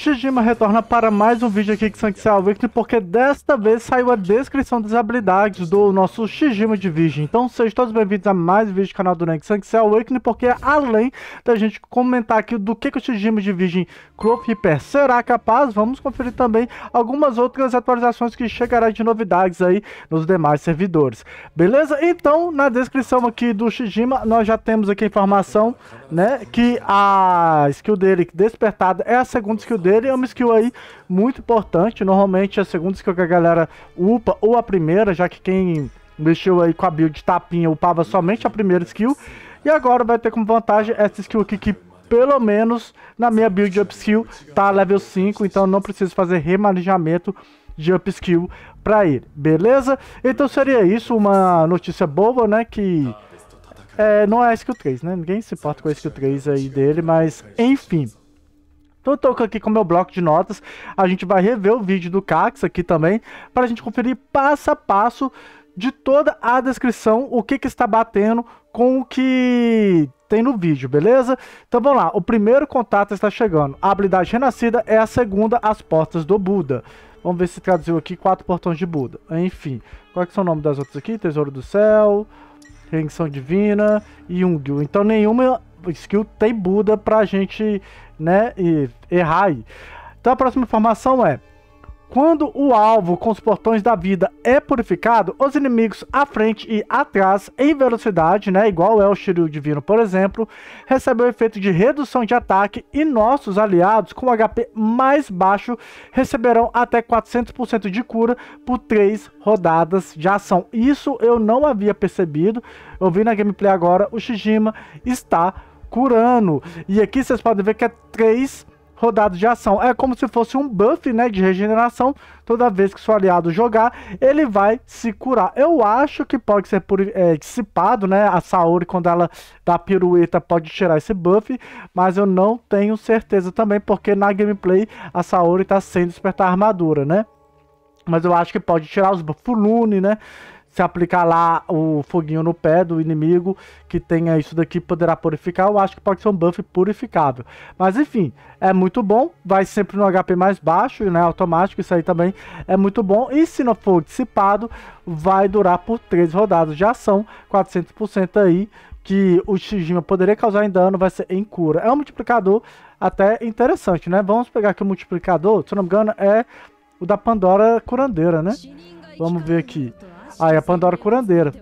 Shijima retorna para mais um vídeo aqui de Sanxial Victory, porque desta vez saiu a descrição das habilidades do nosso Shijima de Virgem. Então sejam todos bem-vindos a mais um vídeo do canal do Rank Sanxial Awakening, porque além da gente comentar aqui do que, que o Shijima de Virgem Crop Reaper será capaz, vamos conferir também algumas outras atualizações que chegará de novidades aí nos demais servidores. Beleza? Então, na descrição aqui do Shijima, nós já temos aqui a informação, né, que a skill dele despertada é a segunda skill dele dele. É uma skill aí muito importante. Normalmente a segunda skill que a galera upa, ou a primeira, já que quem mexeu aí com a build tapinha upava somente a primeira skill. E agora vai ter como vantagem essa skill aqui que pelo menos na minha build de upskill tá level 5, então não preciso fazer remanejamento de upskill para ele, beleza? Então seria isso, uma notícia boa né, que é, não é a skill 3, né? Ninguém se importa com a skill 3 aí dele, mas enfim. Então eu tô aqui com meu bloco de notas, a gente vai rever o vídeo do Cax aqui também, para a gente conferir passo a passo de toda a descrição, o que, que está batendo com o que tem no vídeo, beleza? Então vamos lá, o primeiro contato está chegando. A habilidade renascida é a segunda, as portas do Buda. Vamos ver se traduziu aqui quatro portões de Buda. Enfim, qual é que são é o nome das outras aqui? Tesouro do Céu, Renção Divina e Yungyu, Então nenhuma skill tem Buda pra gente né? E errar aí. Então a próxima informação é: quando o alvo com os portões da vida é purificado, os inimigos à frente e atrás em velocidade, né, igual é o Shiryu Divino, por exemplo, recebem o efeito de redução de ataque e nossos aliados com HP mais baixo receberão até 400% de cura por 3 rodadas de ação. Isso eu não havia percebido, eu vi na gameplay agora, o Shijima está curando. E aqui vocês podem ver que é três rodadas de ação. É como se fosse um buff, né, de regeneração. Toda vez que seu aliado jogar, ele vai se curar. Eu acho que pode ser por, é, dissipado, né? A Saori, quando ela dá pirueta, pode tirar esse buff. Mas eu não tenho certeza também, porque na gameplay a Saori tá sem despertar armadura, né? Mas eu acho que pode tirar os buffos Lune, né? se aplicar lá o foguinho no pé do inimigo que tenha isso daqui poderá purificar, eu acho que pode ser um buff purificável. Mas enfim, é muito bom, vai sempre no HP mais baixo, né, automático, isso aí também é muito bom. E se não for dissipado, vai durar por 3 rodadas de ação, 400% aí, que o Shijima poderia causar em dano, vai ser em cura. É um multiplicador até interessante, né? Vamos pegar aqui o multiplicador, se não me engano é o da Pandora Curandeira, né? Vamos ver aqui. Aí a Pandora curandeira.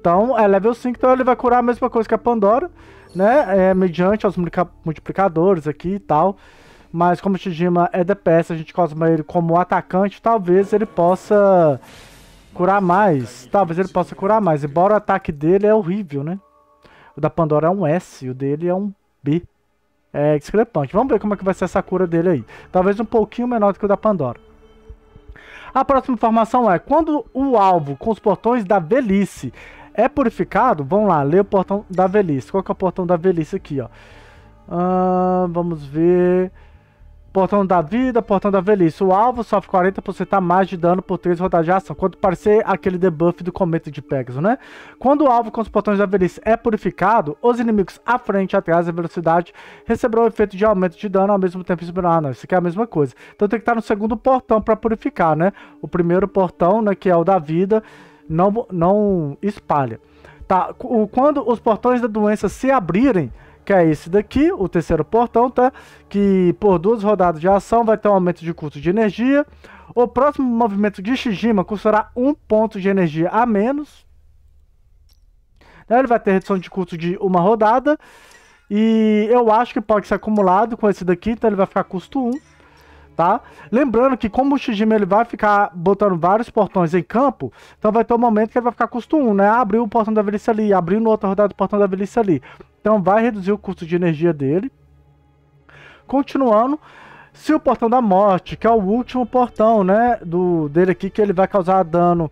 Então é level 5, então ele vai curar a mesma coisa que a Pandora, né? É, mediante os multiplicadores aqui e tal. Mas como o Shijima é DPS, a gente cosma ele como atacante, talvez ele possa curar mais. Talvez ele possa curar mais. Embora o ataque dele é horrível, né? O da Pandora é um S, o dele é um B. É discrepante. Vamos ver como é que vai ser essa cura dele aí. Talvez um pouquinho menor do que o da Pandora. A próxima informação é: quando o alvo com os portões da velhice é purificado, vamos lá, lê o portão da velhice. Qual que é o portão da velhice aqui, ó? Ah, vamos ver. Portão da vida, portão da velhice. O alvo sofre 40% a mais de dano por 3 rodadas de ação. Quando parecer aquele debuff do cometa de Pegasus, né? Quando o alvo com os portões da velhice é purificado, os inimigos à frente, atrás e velocidade receberão o efeito de aumento de dano ao mesmo tempo. Ah, não, isso aqui é a mesma coisa. Então tem que estar no segundo portão para purificar, né? O primeiro portão, né, que é o da vida, não, não espalha. Tá? Quando os portões da doença se abrirem, que é esse daqui, o terceiro portão, tá? Que por duas rodadas de ação vai ter um aumento de custo de energia. O próximo movimento de Shijima custará um ponto de energia a menos. Né, ele vai ter redução de custo de uma rodada. E eu acho que pode ser acumulado com esse daqui, então ele vai ficar custo 1 tá? Lembrando que como o Shijima ele vai ficar botando vários portões em campo, então vai ter um momento que ele vai ficar custo 1, né? Abriu o portão da velhice ali, abriu no outro rodado o portão da velhice ali. Então vai reduzir o custo de energia dele. Continuando, se o portão da morte, que é o último portão, né, do, dele aqui, que ele vai causar dano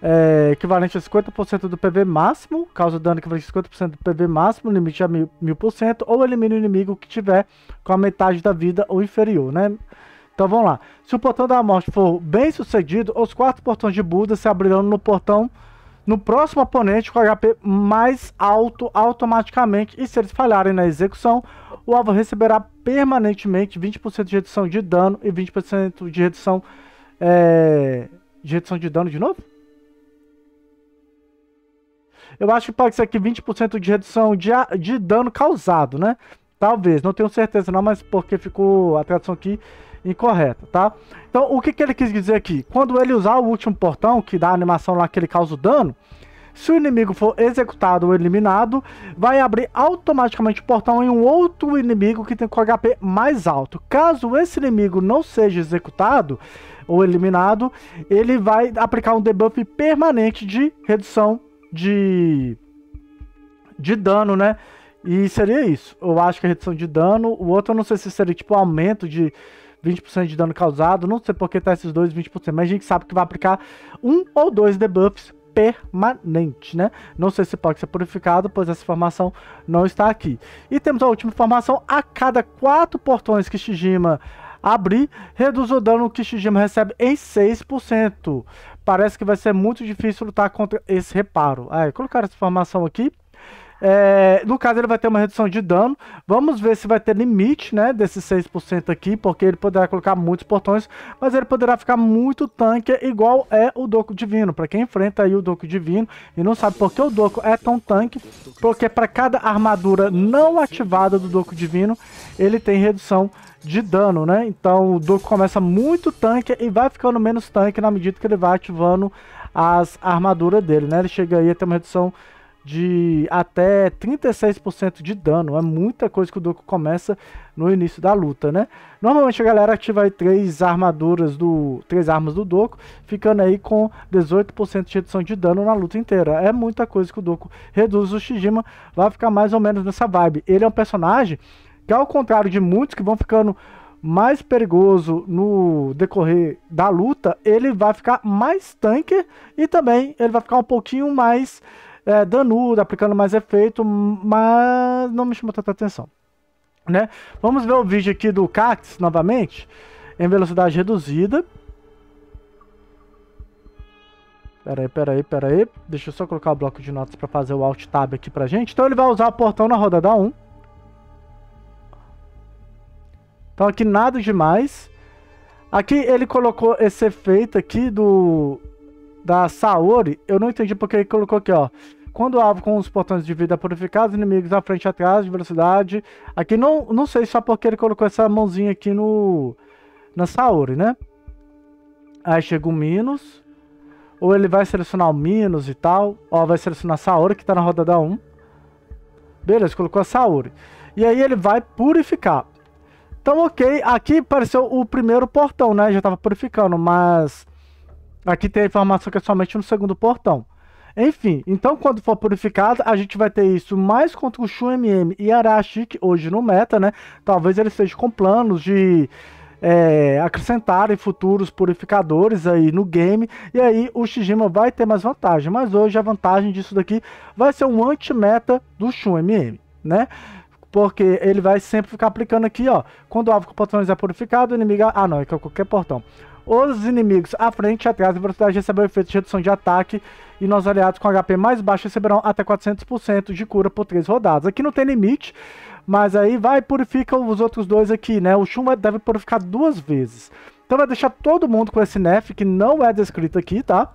é, equivalente a 50% do PV máximo, causa dano equivalente a 50% do PV máximo, limite a 1000%, ou elimina o inimigo que tiver com a metade da vida ou inferior, né? Então vamos lá. Se o portão da morte for bem sucedido, os quatro portões de Buda se abrirão no portão no próximo oponente com HP mais alto automaticamente. E se eles falharem na execução, o alvo receberá permanentemente 20% de redução de dano e 20% de redução é, de redução de dano de novo? Eu acho que pode ser aqui 20% de redução de, de dano causado, né? Talvez, não tenho certeza não, mas porque ficou a tradução aqui incorreta, tá? Então, o que, que ele quis dizer aqui? Quando ele usar o último portão, que dá a animação lá que ele causa o dano, se o inimigo for executado ou eliminado, vai abrir automaticamente o portão em um outro inimigo que tem com HP mais alto. Caso esse inimigo não seja executado ou eliminado, ele vai aplicar um debuff permanente de redução de, de dano, né? E seria isso. Eu acho que é redução de dano. O outro eu não sei se seria tipo aumento de 20% de dano causado. Não sei por que tá esses dois 20%, mas a gente sabe que vai aplicar um ou dois debuffs permanente, né? Não sei se pode ser purificado, pois essa formação não está aqui. E temos a última formação, a cada quatro portões que Shijima abrir, reduz o dano que Shijima recebe em 6%. Parece que vai ser muito difícil lutar contra esse reparo. Aí, colocar essa formação aqui, é, no caso, ele vai ter uma redução de dano. Vamos ver se vai ter limite, né? Desses 6% aqui, porque ele poderá colocar muitos portões, mas ele poderá ficar muito tanque, igual é o Doco Divino. Para quem enfrenta aí o Doco Divino e não sabe por que o Doco é tão tanque, porque para cada armadura não ativada do Doco Divino, ele tem redução de dano, né? Então o Doku começa muito tanque e vai ficando menos tanque na medida que ele vai ativando as armaduras dele, né? Ele chega aí até uma redução de até 36% de dano. É muita coisa que o Doku começa no início da luta, né? Normalmente a galera ativa aí três armaduras do. três armas do Doku, ficando aí com 18% de redução de dano na luta inteira. É muita coisa que o Doku reduz. O Shijima vai ficar mais ou menos nessa vibe. Ele é um personagem que, ao contrário de muitos que vão ficando mais perigoso no decorrer da luta, ele vai ficar mais tanker e também ele vai ficar um pouquinho mais é, Danuda, aplicando mais efeito, mas não me chamou tanta atenção. Né? Vamos ver o vídeo aqui do Cactus novamente, em velocidade reduzida. Peraí, peraí, peraí. Deixa eu só colocar o bloco de notas para fazer o Alt Tab aqui pra gente. Então ele vai usar o portão na roda da 1. Então aqui nada demais. Aqui ele colocou esse efeito aqui do da Saori, eu não entendi porque ele colocou aqui, ó. Quando abro com os portões de vida purificados, inimigos à frente e atrás, de velocidade. Aqui não, não sei só porque ele colocou essa mãozinha aqui no. Na Saori, né? Aí chega o Minos. Ou ele vai selecionar o Minos e tal. Ó, vai selecionar a Saori, que tá na rodada 1. Beleza, colocou a Saori. E aí ele vai purificar. Então, ok. Aqui apareceu o primeiro portão, né? Já tava purificando, mas Aqui tem a informação que é somente no segundo portão. Enfim, então quando for purificado, a gente vai ter isso mais contra o Shun MM e Arashik hoje no meta, né? Talvez ele esteja com planos de é, acrescentarem futuros purificadores aí no game, e aí o Shijima vai ter mais vantagem. Mas hoje a vantagem disso daqui vai ser um anti-meta do Shun MM, né? porque ele vai sempre ficar aplicando aqui, ó. Quando o alvo com portões é purificado, o inimigo. Ah, não, é que é qualquer portão os inimigos à frente e atrás em velocidade receberão efeito de redução de ataque e nós aliados com HP mais baixo receberão até 400% de cura por 3 rodadas. Aqui não tem limite, mas aí vai e purifica os outros dois aqui, né? O Shuma deve purificar duas vezes. Então vai deixar todo mundo com esse nef, que não é descrito aqui, tá?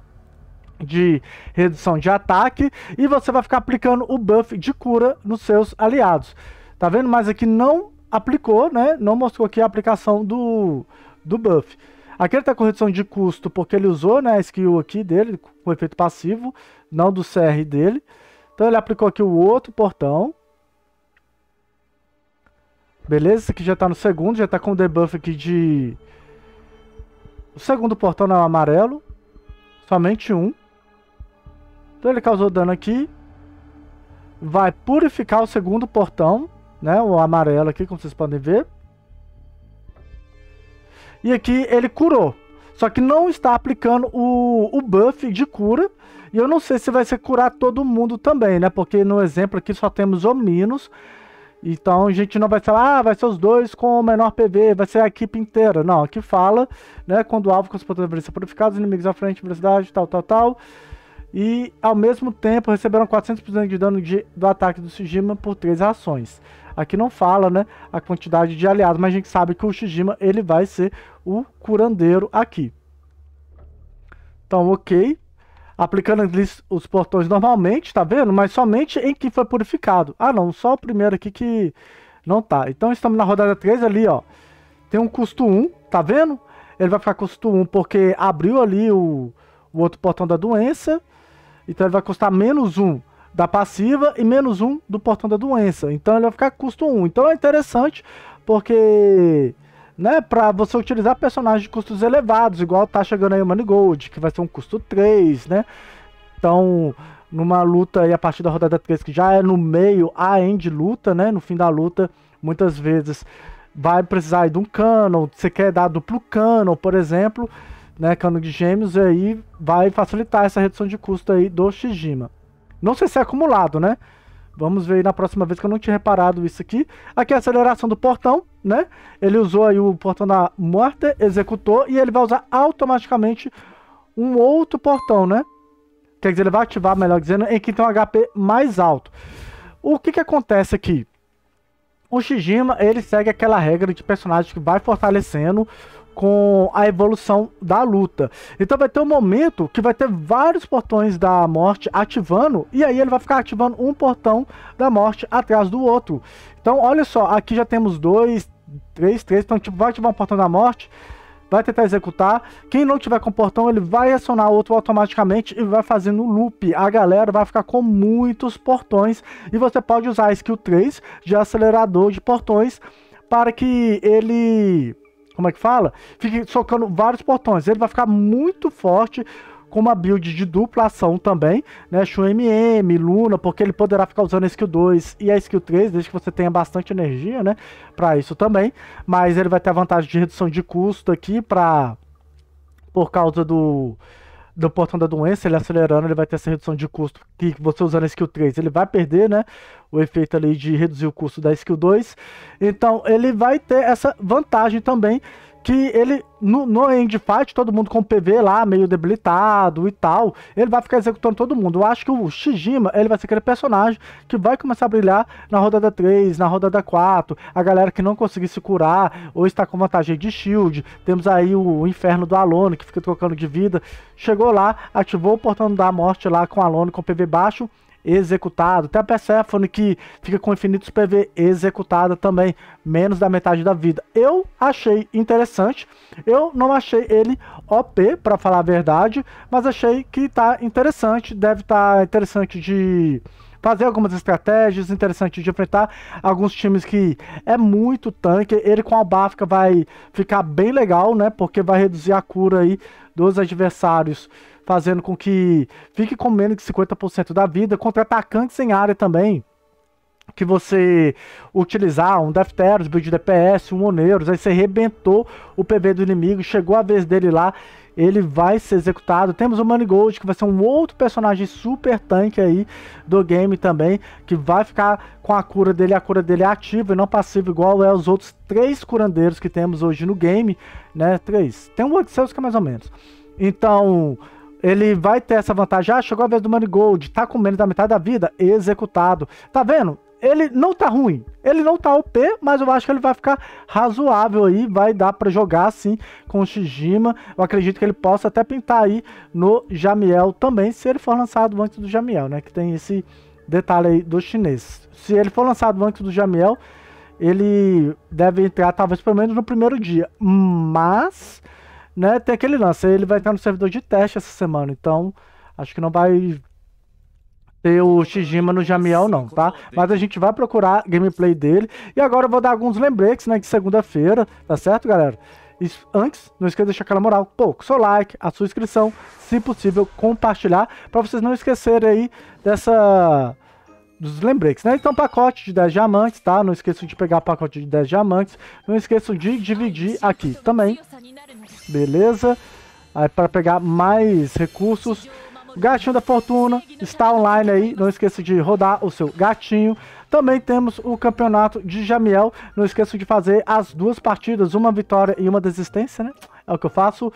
de redução de ataque e você vai ficar aplicando o buff de cura nos seus aliados. Tá vendo? Mas aqui não aplicou, né? Não mostrou aqui a aplicação do, do buff. Aqui ele tá com redução de custo porque ele usou né, a skill aqui dele, com efeito passivo, não do CR dele. Então ele aplicou aqui o outro portão. Beleza, esse aqui já tá no segundo, já tá com o debuff aqui de... O segundo portão não é o amarelo, somente um. Então ele causou dano aqui. Vai purificar o segundo portão, né, o amarelo aqui, como vocês podem ver. E aqui ele curou. Só que não está aplicando o, o buff de cura. E eu não sei se vai ser curar todo mundo também, né? Porque no exemplo aqui só temos o hominos. Então a gente não vai falar, ah, vai ser os dois com o menor PV, vai ser a equipe inteira. Não, aqui fala, né? Quando o alvo com os poderes ser purificados, inimigos à frente, velocidade, tal, tal, tal e ao mesmo tempo receberam 400% de dano de, do ataque do Shijima por três ações. Aqui não fala, né, a quantidade de aliados, mas a gente sabe que o Shijima ele vai ser o curandeiro aqui. Então, ok. Aplicando os portões normalmente, tá vendo? Mas somente em que foi purificado. Ah, não, só o primeiro aqui que não tá. Então, estamos na rodada 3 ali, ó. Tem um custo 1, tá vendo? Ele vai ficar custo 1 porque abriu ali o, o outro portão da doença. Então ele vai custar menos um da passiva e menos um do portão da doença. Então ele vai ficar custo 1. Um. Então é interessante porque né, para você utilizar personagens de custos elevados, igual tá chegando aí o Gold que vai ser um custo 3, né? Então, numa luta aí a partir da rodada 3, que já é no meio, a end luta, né? No fim da luta, muitas vezes vai precisar de um canon, você quer dar duplo canon, por exemplo né, cano de gêmeos, e aí vai facilitar essa redução de custo aí do Shijima. Não sei se é acumulado, né? Vamos ver na próxima vez que eu não tinha reparado isso aqui. Aqui é a aceleração do portão, né? Ele usou aí o portão da morte, executou, e ele vai usar automaticamente um outro portão, né? Quer dizer, ele vai ativar, melhor dizendo, em que tem um HP mais alto. O que que acontece aqui? O Shijima, ele segue aquela regra de personagem que vai fortalecendo com a evolução da luta. Então vai ter um momento que vai ter vários portões da morte ativando, e aí ele vai ficar ativando um portão da morte atrás do outro. Então olha só, aqui já temos dois, três, três, então tipo, vai ativar um portão da morte, vai tentar executar. Quem não tiver com o portão, ele vai acionar outro automaticamente e vai fazendo loop. A galera vai ficar com muitos portões e você pode usar a skill 3 de acelerador de portões para que ele como é que fala? Fique socando vários portões. Ele vai ficar muito forte com uma build de dupla ação também, né? Shun MM, Luna, porque ele poderá ficar usando a skill 2 e a skill 3, desde que você tenha bastante energia, né? Para isso também. Mas ele vai ter a vantagem de redução de custo aqui para por causa do do portão da doença, ele acelerando, ele vai ter essa redução de custo que você usando a skill 3, ele vai perder, né? O efeito ali de reduzir o custo da skill 2. Então, ele vai ter essa vantagem também que ele, no, no end fight, todo mundo com PV lá, meio debilitado e tal, ele vai ficar executando todo mundo. Eu acho que o Shijima, ele vai ser aquele personagem que vai começar a brilhar na rodada 3, na rodada 4, a galera que não conseguir se curar, ou está com vantagem de shield, temos aí o inferno do Alone, que fica trocando de vida, chegou lá, ativou o portão da morte lá com o Alone, com PV baixo, executado. Tem a Persephone que fica com infinitos PV executada também, menos da metade da vida. Eu achei interessante. Eu não achei ele OP, para falar a verdade, mas achei que tá interessante. Deve estar tá interessante de fazer algumas estratégias interessantes de enfrentar alguns times que é muito tanque. Ele com a Báfica vai ficar bem legal, né? Porque vai reduzir a cura aí dos adversários fazendo com que fique com menos de 50% da vida, contra atacantes em área também. Que você utilizar um Defteros, build DPS, um Oneiros, aí você rebentou o PV do inimigo, chegou a vez dele lá ele vai ser executado. Temos o Manigold, que vai ser um outro personagem super tanque aí do game também, que vai ficar com a cura dele, a cura dele é ativa e não passiva, igual é os outros três curandeiros que temos hoje no game, né? Três. Tem um Odisseus que é mais ou menos. Então, ele vai ter essa vantagem. Ah, chegou a vez do Money Gold, tá com menos da metade da vida, executado. Tá vendo? ele não tá ruim. Ele não tá OP, mas eu acho que ele vai ficar razoável aí, vai dar para jogar assim com o Shijima. Eu acredito que ele possa até pintar aí no Jamiel também, se ele for lançado antes do Jamiel, né? Que tem esse detalhe aí do chinês. Se ele for lançado antes do Jamiel, ele deve entrar talvez pelo menos no primeiro dia. Mas, né, tem aquele lance, ele vai estar no servidor de teste essa semana, então acho que não vai ter o Shijima no Jamiel, não, tá? Mas a gente vai procurar gameplay dele. E agora eu vou dar alguns lembretes, né, de segunda-feira, tá certo, galera? antes, não esqueça de deixar aquela moral, pô, seu like, a sua inscrição, se possível, compartilhar, para vocês não esquecerem aí dessa dos lembretes, né? Então, pacote de 10 diamantes, tá? Não esqueçam de pegar pacote de 10 diamantes. Não esqueçam de dividir aqui também. Beleza? Aí, para pegar mais recursos. Gatinho da Fortuna está online aí, não esqueça de rodar o seu gatinho. Também temos o campeonato de Jamiel, não esqueça de fazer as duas partidas, uma vitória e uma desistência, né? É o que eu faço.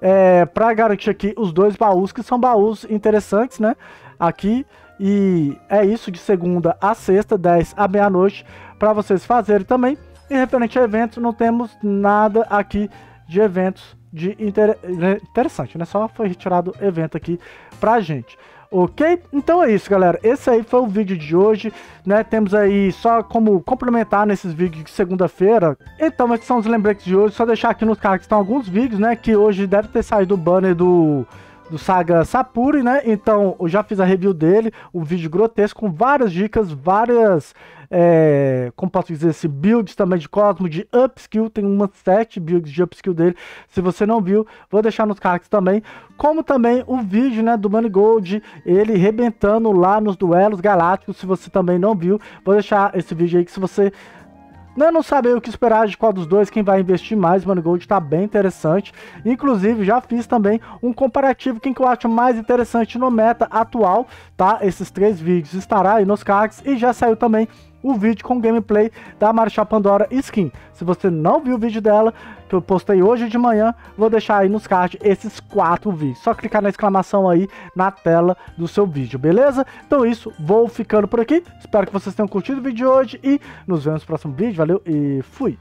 É, para garantir aqui os dois baús, que são baús interessantes, né? Aqui. E é isso de segunda a sexta, 10 à meia-noite, para vocês fazerem também. E referente a eventos, não temos nada aqui de eventos de inter... Né, interessante, né? Só foi retirado o evento aqui pra gente. Ok? Então é isso, galera. Esse aí foi o vídeo de hoje, né? Temos aí só como complementar nesses vídeos de segunda-feira. Então, esses são os lembretes de hoje. Só deixar aqui nos cards que estão alguns vídeos, né? Que hoje deve ter saído o banner do do Saga Sapuri, né? Então eu já fiz a review dele, um vídeo grotesco com várias dicas, várias. É, como posso dizer assim, builds também de Cosmo, de upskill, tem umas 7 builds de upskill dele. Se você não viu, vou deixar nos cards também. Como também o vídeo né, do Money Gold, ele rebentando lá nos duelos galácticos. Se você também não viu, vou deixar esse vídeo aí que se você eu não sabia o que esperar de qual dos dois, quem vai investir mais. Money Gold está bem interessante. Inclusive, já fiz também um comparativo, quem que eu acho mais interessante no meta atual, tá? Esses três vídeos estará aí nos cards e já saiu também o vídeo com gameplay da Marcha Pandora Skin. Se você não viu o vídeo dela, que eu postei hoje de manhã, vou deixar aí nos cards esses quatro vídeos. Só clicar na exclamação aí na tela do seu vídeo, beleza? Então é isso, vou ficando por aqui. Espero que vocês tenham curtido o vídeo de hoje e nos vemos no próximo vídeo. Valeu e fui!